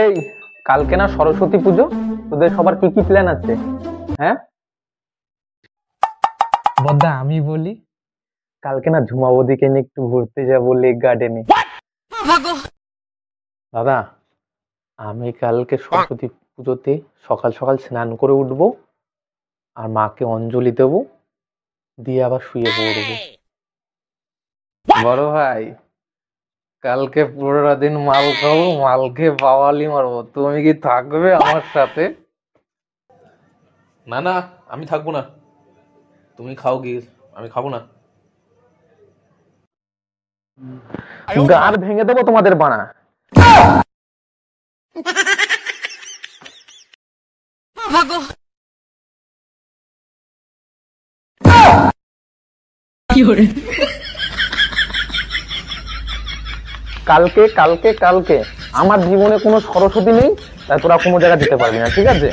এই কালকে না সরস্বতী পুজো তোদের সবার কি কি প্ল্যান আছে হ্যাঁ বদা আমি বলি কালকে না ঝুমাবদিকে নিয়ে একটু ঘুরতে যাব লেক গার্ডেনে দাদা আমি কালকে সরস্বতী পুজোতে সকাল সকাল স্নান করে উঠবো আর মাকে অঞ্জলি দেব দিয়ে আবার শুয়ে পড়বো বড় ভাই কালকে পুরোটা দিন মাল খাবো মাল খেয়ে বাওয়ালি মারবো তুমি কি থাকবে আমার সাথে না না আমি থাকবো না তুমি খাও গিয়ে আমি খাবো না গান ভেঙে দেবো তোমাদের বানা কি কালকে কালকে কালকে আমার জীবনে কোনো সরস্বতী নেই তাই তোরা কোনো জায়গায় দিতে পারবি না ঠিক আছে